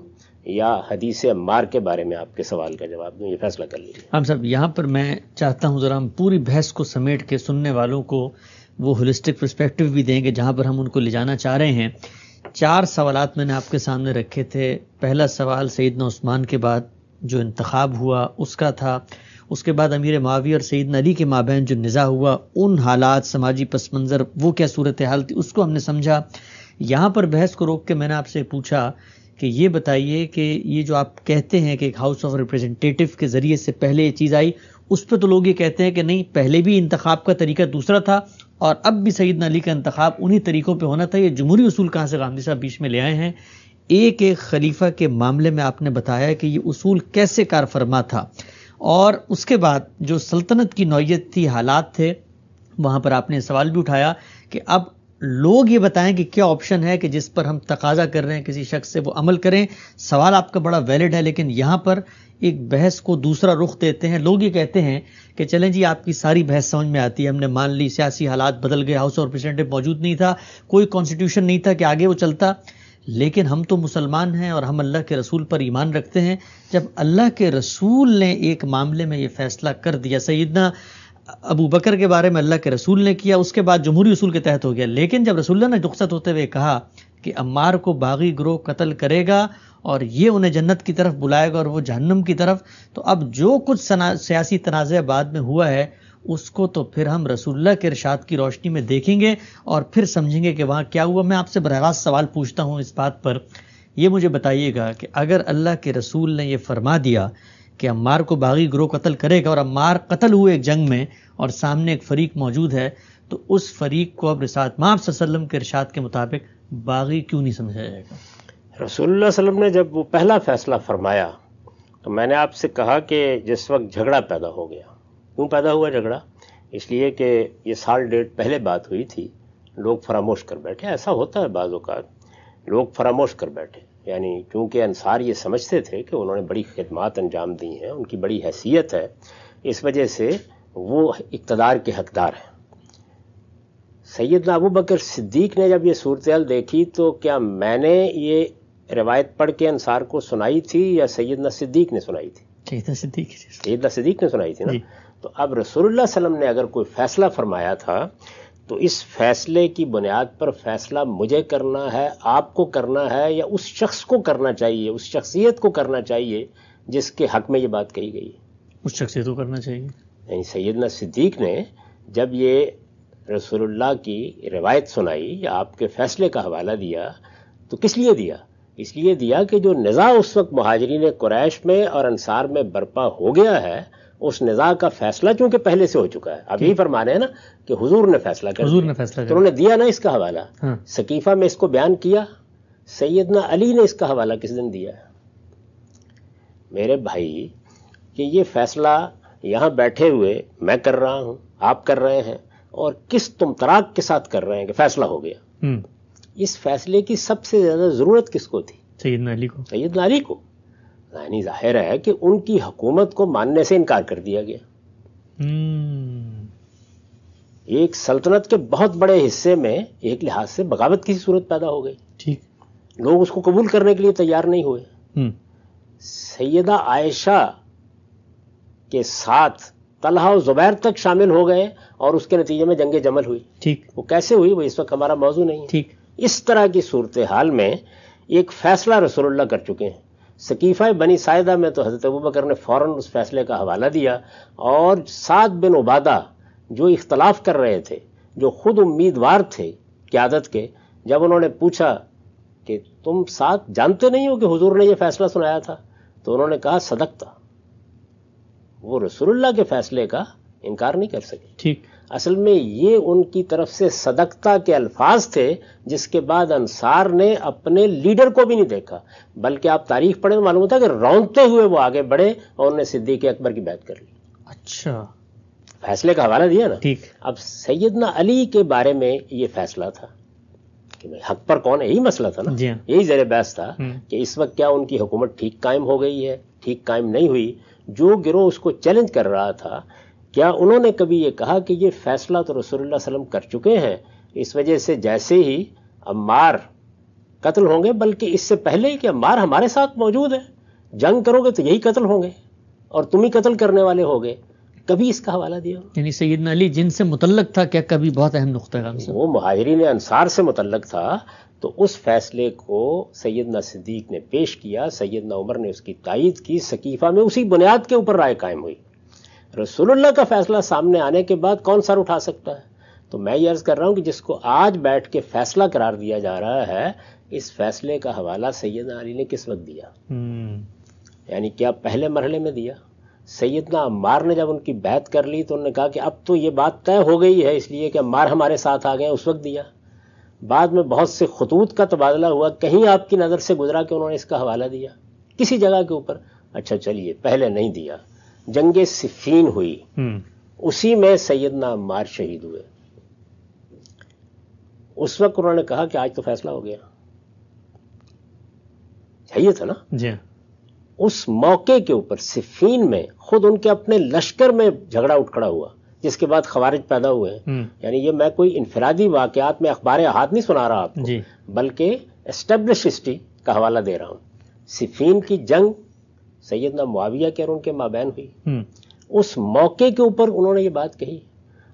या हदीस मार के बारे में आपके सवाल का जवाब दूँ ये फैसला कर लीजिए हम सब यहाँ पर मैं चाहता हूँ ज़रा हम पूरी बहस को समेट के सुनने वालों को वो होलिस्टिक परस्पेक्टिव भी देंगे जहाँ पर हम उनको ले जाना चाह रहे हैं चार सवालत मैंने आपके सामने रखे थे पहला सवाल सईदना उस्मान के बाद जो इंतखब हुआ उसका था उसके बाद अमीर मावी और सईद अली के माबहन जो निज़ा हुआ उन हालात समाजी पस मंज़र वो क्या सूरत हाल थी उसको हमने समझा यहाँ पर बहस को रोक के मैंने आपसे पूछा कि ये बताइए कि ये जो आप कहते हैं कि एक हाउस ऑफ रिप्रेजेंटेटिव के ज़रिए से पहले ये चीज़ आई उस पर तो लोग ये कहते हैं कि नहीं पहले भी इंतखब का तरीका दूसरा था और अब भी सईद अली का इंतखब उन्हीं तरीक़ों पर होना था ये जमहूरी असूल कहाँ से गांधी साहब बीच में ले आए हैं एक एक खलीफा के मामले में आपने बताया कि ये उसूल कैसे कार फरमा था और उसके बाद जो सल्तनत की नौीयत थी हालात थे वहाँ पर आपने सवाल भी उठाया कि अब लोग ये बताएं कि क्या ऑप्शन है कि जिस पर हम तकाजा कर रहे हैं किसी शख्स से वो अमल करें सवाल आपका बड़ा वैलिड है लेकिन यहाँ पर एक बहस को दूसरा रुख देते हैं लोग ये कहते हैं कि चलें जी आपकी सारी बहस समझ में आती है हमने मान ली सियासी हालात बदल गए हाउस ऑफ रिप्रेजेंटेटिव मौजूद नहीं था कोई कॉन्स्टिट्यूशन नहीं था कि आगे वो चलता लेकिन हम तो मुसलमान हैं और हम अल्लाह के रसूल पर ईमान रखते हैं जब अल्लाह के रसूल ने एक मामले में ये फैसला कर दिया सईदना अबू बकर के बारे में अल्लाह के रसूल ने किया उसके बाद जमहूरी असूल के तहत हो गया लेकिन जब रसुल्ला ने दुखसत होते हुए कहा कि अम्मार को बागी ग्रोह कत्ल करेगा और ये उन्हें जन्नत की तरफ बुलाएगा और वो जहन्नम की तरफ तो अब जो कुछ सियासी तनाज़ बाद में हुआ है उसको तो फिर हम रसुल्ला के इरशाद की रोशनी में देखेंगे और फिर समझेंगे कि वहाँ क्या हुआ मैं आपसे बरह सवाल पूछता हूँ इस बात पर यह मुझे बताइएगा कि अगर अल्लाह के रसूल ने यह फरमा दिया कि अम्मार को बागी ग्रोह कत्ल करेगा और अम्मार कत्ल हुए एक जंग में और सामने एक फरीक मौजूद है तो उस फरीक को अब रिसात माप वसल्लम के इरशाद के मुताबिक बागी क्यों नहीं समझा जाएगा रसुल्ला वसलम ने जब वो पहला फैसला फरमाया तो मैंने आपसे कहा कि जिस वक्त झगड़ा पैदा हो गया क्यों पैदा हुआ झगड़ा इसलिए कि ये साल डेढ़ पहले बात हुई थी लोग फरामोश कर बैठे ऐसा होता है का लोग फरामोश कर बैठे यानी क्योंकि अनसार ये समझते थे कि उन्होंने बड़ी खदमात अंजाम दी हैं उनकी बड़ी हैसियत है इस वजह से वो इकतदार के हकदार हैं सैदना अबू बकर सिद्दीक ने जब ये सूरत देखी तो क्या मैंने ये रिवायत पढ़ के अनसार को सुनाई थी या सैदना सिद्दीक ने सुनाई थी सैदना सिद्दीक सैदना सिद्दीक ने सुनाई थी ना तो अब रसूलुल्लाह वसलम ने अगर कोई फैसला फरमाया था तो इस फैसले की बुनियाद पर फैसला मुझे करना है आपको करना है या उस शख्स को करना चाहिए उस शख्सियत को करना चाहिए जिसके हक में ये बात कही गई है उस शख्सियत को करना चाहिए यानी सैदना सिद्दीक ने जब ये रसूलुल्लाह की रिवायत सुनाई या आपके फैसले का हवाला दिया तो किस लिए दिया इसलिए दिया कि जो निज़ा उस वक्त महाजरीन कुरैश में और अंसार में बर्पा हो गया है उस निज़ा का फैसला चूंकि पहले से हो चुका है अब यही रहे हैं ना कि हुजूर ने फैसला कर हुजूर ने फैसला तो उन्होंने दिया ना इसका हवाला हाँ। सकीफा में इसको बयान किया सैदना अली ने इसका हवाला किस दिन दिया मेरे भाई कि ये फैसला यहां बैठे हुए मैं कर रहा हूं आप कर रहे हैं और किस तुम तराक के साथ कर रहे हैं कि फैसला हो गया हम्म। इस फैसले की सबसे ज्यादा जरूरत किसको थी सैदना अली को सैदना अली को यानी जाहिर है कि उनकी हुकूमत को मानने से इनकार कर दिया गया हम्म। एक सल्तनत के बहुत बड़े हिस्से में एक लिहाज से बगावत की सूरत पैदा हो गई ठीक लोग उसको कबूल करने के लिए तैयार नहीं हुए हम्म। सैदा आयशा के साथ तलहा और जुबैर तक शामिल हो गए और उसके नतीजे में जंगे जमल हुई ठीक वो कैसे हुई वो इस वक्त हमारा मौजू नहीं ठीक इस तरह की सूरत हाल में एक फैसला रसोल्ला कर चुके हैं सकीफ़ा बनी सायदा में तो हज़रत अबू बकर ने फौरन उस फैसले का हवाला दिया और सात बिन उबादा जो इख्तलाफ कर रहे थे जो खुद उम्मीदवार थे क्यादत के जब उन्होंने पूछा कि तुम साथ जानते नहीं हो कि हुजूर ने यह फैसला सुनाया था तो उन्होंने कहा सदक था वो रसूलुल्लाह के फैसले का इनकार नहीं कर सके ठीक असल में ये उनकी तरफ से सदकता के अल्फाज थे जिसके बाद अंसार ने अपने लीडर को भी नहीं देखा बल्कि आप तारीख पढ़े तो मालूम होता कि रौनते हुए वो आगे बढ़े और उन्हें सिद्दीक अकबर की बात कर ली अच्छा फैसले का हवाला दिया ना ठीक अब सैदना अली के बारे में ये फैसला था कि भाई हक पर कौन है यही मसला था ना हाँ। यही जर बहस था हम्म। कि इस वक्त क्या उनकी हुकूमत ठीक कायम हो गई है ठीक कायम नहीं हुई जो गिरोह उसको चैलेंज कर रहा था क्या उन्होंने कभी ये कहा कि ये फैसला तो रसूलुल्लाह सल्लम कर चुके हैं इस वजह से जैसे ही अम्मार कत्ल होंगे बल्कि इससे पहले ही कि अम्मार हमारे साथ मौजूद है जंग करोगे तो यही कत्ल होंगे और तुम ही कत्ल करने वाले होगे कभी इसका हवाला दिया यानी सैदना अली जिनसे मुतलक था क्या कभी बहुत अहम नुकता वो महाजरीन अनसार से मुतलक था तो उस फैसले को सैदना सिद्दीक ने पेश किया सैदना उमर ने उसकी तायद की सकीफ़ा में उसी बुनियाद के ऊपर राय कायम हुई रसूलुल्लाह का फैसला सामने आने के बाद कौन सर उठा सकता है तो मैं ये अर्ज कर रहा हूँ कि जिसको आज बैठ के फैसला करार दिया जा रहा है इस फैसले का हवाला सैयदना अली ने किस वक्त दिया हम्म। यानी क्या पहले मरहले में दिया सैयदना अम्मार ने जब उनकी बैत कर ली तो उन्होंने कहा कि अब तो ये बात तय हो गई है इसलिए कि अम्मार हमारे साथ आ गए उस वक्त दिया बाद में बहुत से खतूत का तबादला हुआ कहीं आपकी नज़र से गुजरा कि उन्होंने इसका हवाला दिया किसी जगह के ऊपर अच्छा चलिए पहले नहीं दिया जंग सिफीन हुई हम्म। उसी में सैयदना मार शहीद हुए उस वक्त उन्होंने कहा कि आज तो फैसला हो गया चाहिए था ना जी हाँ। उस मौके के ऊपर सिफीन में खुद उनके अपने लश्कर में झगड़ा उठ खड़ा हुआ जिसके बाद खवारिज पैदा हुए हम्म। यानी ये मैं कोई इंफरादी वाकयात में अखबार हाथ नहीं सुना रहा आपको बल्कि एस्टेब्लिश हिस्ट्री का हवाला दे रहा हूं सिफीन की जंग सैदना मुआविया के और उनके माबैन हुई हम्म। उस मौके के ऊपर उन्होंने ये बात कही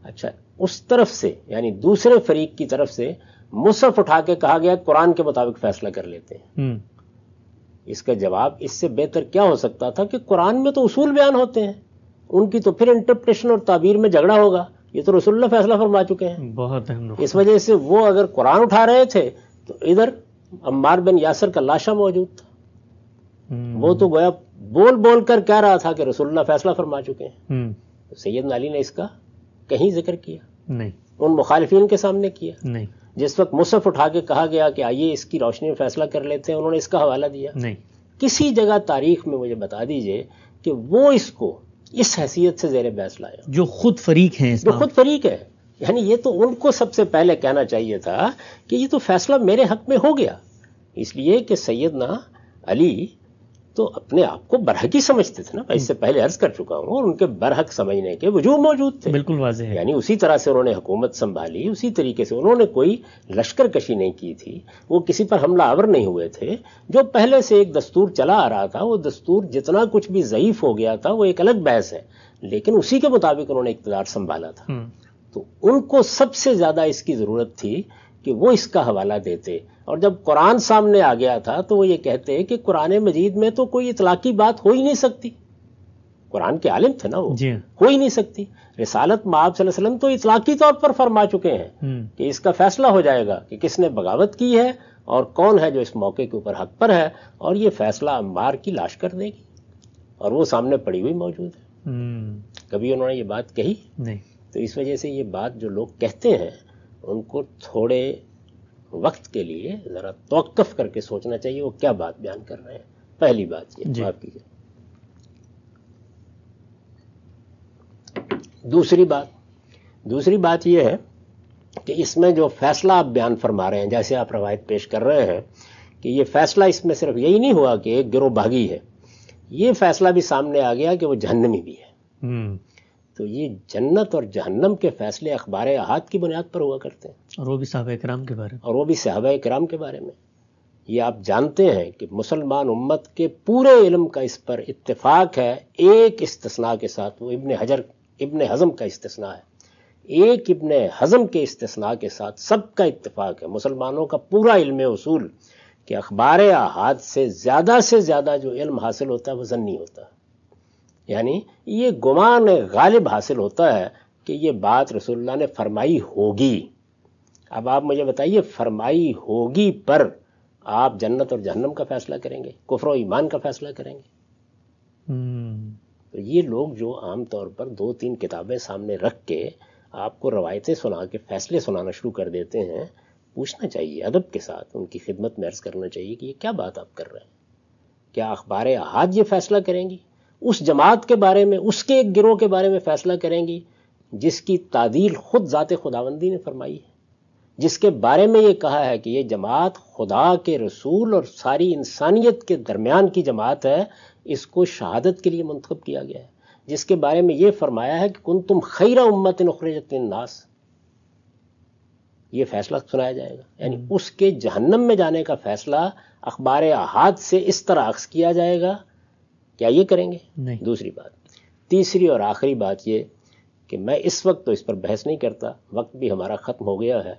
अच्छा उस तरफ से यानी दूसरे फरीक की तरफ से मुसफ उठा के कहा गया कुरान के मुताबिक फैसला कर लेते हैं हम्म। इसका जवाब इससे बेहतर क्या हो सकता था कि कुरान में तो उसूल बयान होते हैं उनकी तो फिर इंटरप्रिटेशन और ताबीर में झगड़ा होगा ये तो रसुल्ला फैसला फरमा चुके हैं बहुत इस वजह से वो अगर कुरान उठा रहे थे तो इधर अम्मार बिन यासर का लाशा मौजूद था हम्म। वो तो गोया बोल बोल कर कह रहा था कि रसुल्ला फैसला फरमा चुके हैं हम्म। तो सैयद अली ने इसका कहीं जिक्र किया नहीं उन मुखालफी के सामने किया नहीं जिस वक्त मुसफ उठा के कहा गया कि आइए इसकी रोशनी में फैसला कर लेते हैं उन्होंने इसका हवाला दिया नहीं किसी जगह तारीख में मुझे बता दीजिए कि वो इसको इस हैसियत से जेर बहस लाया जो खुद फरीक है जो खुद फरीक है यानी ये तो उनको सबसे पहले कहना चाहिए था कि ये तो फैसला मेरे हक में हो गया इसलिए कि सैदना अली तो अपने आप को ही समझते थे ना मैं इससे पहले अर्ज कर चुका हूं और उनके बरहक समझने के वजूह मौजूद थे बिल्कुल वाजे है यानी उसी तरह से उन्होंने हुकूमत संभाली उसी तरीके से उन्होंने कोई लश्कर कशी नहीं की थी वो किसी पर हमला आवर नहीं हुए थे जो पहले से एक दस्तूर चला आ रहा था वो दस्तूर जितना कुछ भी ज़यीफ़ हो गया था वो एक अलग बहस है लेकिन उसी के मुताबिक उन्होंने इकतदार संभाला था हम्म। तो उनको सबसे ज़्यादा इसकी ज़रूरत थी कि वो इसका हवाला देते और जब कुरान सामने आ गया था तो वो ये कहते कि कुरान मजीद में तो कोई इतलाकी बात हो ही नहीं सकती कुरान के आलिम थे ना वो हो ही नहीं सकती रिसालत माब सलम तो इतलाकी तौर पर फरमा चुके हैं हम्म। कि इसका फैसला हो जाएगा कि किसने बगावत की है और कौन है जो इस मौके के ऊपर हक पर है और ये फैसला अंबार की लाश कर देगी और वो सामने पड़ी हुई मौजूद है हम्म। कभी उन्होंने ये बात कही नहीं तो इस वजह से ये बात जो लोग कहते हैं उनको थोड़े वक्त के लिए ज़रा तोकफ करके सोचना चाहिए वो क्या बात बयान कर रहे हैं पहली बात ये जवाब कीजिए दूसरी बात दूसरी बात यह है कि इसमें जो फैसला आप बयान फरमा रहे हैं जैसे आप रवायत पेश कर रहे हैं कि ये फैसला इसमें सिर्फ यही नहीं हुआ कि एक गिरोह भागी है ये फैसला भी सामने आ गया कि वो जहन्नमी भी है हम्म। तो ये जन्नत और जहन्नम के फैसले अखबार अहात की बुनियाद पर हुआ करते हैं और वो भी साहब कराम के बारे में और वो भी साहब कराम के बारे में ये आप जानते हैं कि मुसलमान उम्मत के पूरे इलम का इस पर इतफाक है एक इसतना के साथ वो इबन हजर इबन हज़म का इस्तना है एक इबन हज़म के इसतना के साथ सबका इतफाक है मुसलमानों का पूरा इलम उसूल कि अखबार अहात से ज़्यादा से ज़्यादा जो इल्म हासिल होता है वह ज़न्नी होता है यानी ये गुमान गालिब हासिल होता है कि ये बात रसोल्ला ने फरमाई होगी अब आप मुझे बताइए फरमाई होगी पर आप जन्नत और जहन्नम का फैसला करेंगे कुफर ईमान का फैसला करेंगे हम्म। तो ये लोग जो आम तौर पर दो तीन किताबें सामने रख के आपको रवायतें सुना के फैसले सुनाना शुरू कर देते हैं पूछना चाहिए अदब के साथ उनकी खिदमत में अर्ज़ करना चाहिए कि ये क्या बात आप कर रहे हैं क्या अखबार आज ये फैसला करेंगी उस जमात के बारे में उसके एक गिरोह के बारे में फैसला करेंगी जिसकी तादील खुद ज़ात खुदावंदी ने फरमाई है जिसके बारे में ये कहा है कि ये जमात खुदा के रसूल और सारी इंसानियत के दरमियान की जमात है इसको शहादत के लिए मंतखब किया गया है जिसके बारे में ये फरमाया है कि कुन तुम खैरा उम्मत नखरजत नास ये फैसला सुनाया जाएगा यानी हम्म। उसके जहन्नम में जाने का फैसला अखबार अहाद से इस तरह अक्स किया जाएगा क्या ये करेंगे नहीं दूसरी बात तीसरी और आखिरी बात ये कि मैं इस वक्त तो इस पर बहस नहीं करता वक्त भी हमारा ख़त्म हो गया है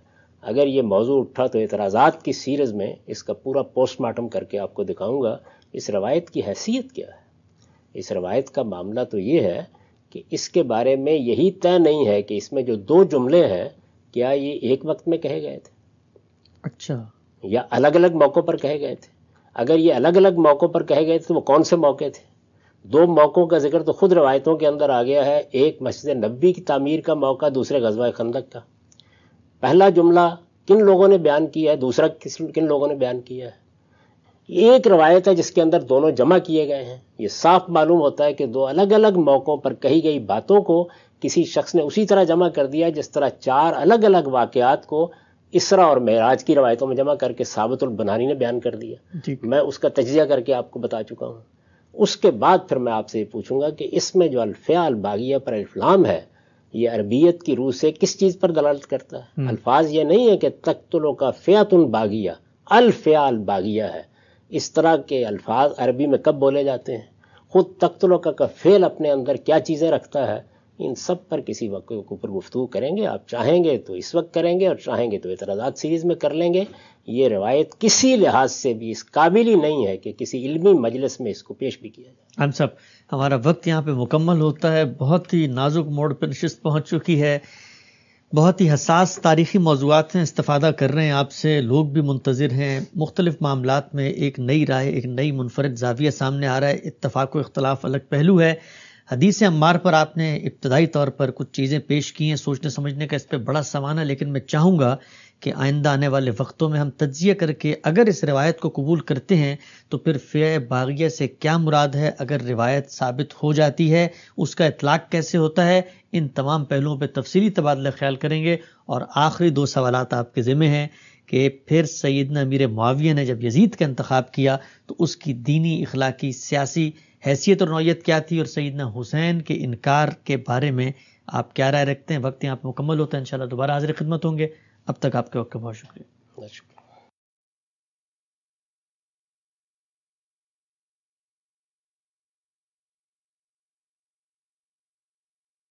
अगर ये मौजू उठा तो एतराज़ात की सीरीज़ में इसका पूरा पोस्टमार्टम करके आपको दिखाऊंगा इस रवायत की हैसियत क्या है इस रवायत का मामला तो ये है कि इसके बारे में यही तय नहीं है कि इसमें जो दो जुमले हैं क्या ये एक वक्त में कहे गए थे अच्छा या अलग अलग मौक़ों पर कहे गए थे अगर ये अलग अलग मौक़ों पर कहे गए थे तो वो कौन से मौके थे दो मौक़ों का जिक्र तो खुद रवायतों के अंदर आ गया है एक मस्जिद नबी की तमीर का मौका दूसरे गजबा खंदक का पहला जुमला किन लोगों ने बयान किया है दूसरा किस किन लोगों ने बयान किया है एक रवायत है जिसके अंदर दोनों जमा किए गए हैं ये साफ मालूम होता है कि दो अलग अलग मौक़ों पर कही गई बातों को किसी शख्स ने उसी तरह जमा कर दिया जिस तरह चार अलग अलग वाकत को इसरा और महराज की रवायतों में जमा करके साबितुल बनानी ने बयान कर दिया मैं उसका तजिया करके आपको बता चुका हूँ उसके बाद फिर मैं आपसे ये पूछूंगा कि इसमें जो अल्फ़िया बागिया पर इल्फ़ाम है ये अरबियत की रूह से किस चीज़ पर दलालत करता है हम्म। अल्फाज ये नहीं है कि तख्तलों का फ़ियातन बागिया अलफ़िया बागिया है इस तरह के अल्फाज अरबी में कब बोले जाते हैं ख़ुद तख्तलों का फेल अपने अंदर क्या चीज़ें रखता है इन सब पर किसी वक्त के ऊपर गुफ्तु करेंगे आप चाहेंगे तो इस वक्त करेंगे और चाहेंगे तो एतराज़ात सीरीज़ में कर लेंगे ये रवायत किसी लिहाज से भी इस काबिल ही नहीं है कि किसी इल्मी मजलिस में इसको पेश भी किया जाए हम सब हमारा वक्त यहाँ पे मुकम्मल होता है बहुत ही नाजुक मोड़ पर नशस्त पहुँच चुकी है बहुत ही हसास तारीखी मौजूद हैं इस्तादा कर रहे हैं आपसे लोग भी मुंतज़र हैं मुख्तलिफ मामला में एक नई राय एक नई मुनफरद जाविया सामने आ रहा है इतफाक़ इख्तलाफ अलग पहलू है हदीस अम्बार पर आपने इब्तदाई तौर पर कुछ चीज़ें पेश की हैं सोचने समझने का इस पर बड़ा सामान है लेकिन मैं चाहूँगा कि आइंदा आने वाले वक्तों में हम तजिया करके अगर इस रिवायत को कबूल करते हैं तो फिर फ़े बागिया से क्या मुराद है अगर रिवायत साबित हो जाती है उसका इतलाक़ कैसे होता है इन तमाम पहलुओं पर तफसली तबादला ख्याल करेंगे और आखिरी दो सवाल आपके ज़िम्मे हैं कि फिर सैदना मीर माविया ने जब यजीद का इंतखब किया तो उसकी दीनी इखलाकी सियासी हैसियत और नौीयत क्या थी और सैदना हुसैन के इनकार के बारे में आप क्या राय रखते हैं वक्त यहाँ पर मुकम्मल होता है इन शाला दोबारा हाजिर खिदमत होंगे अब तक आपके वक्त का बहुत शुक्रिया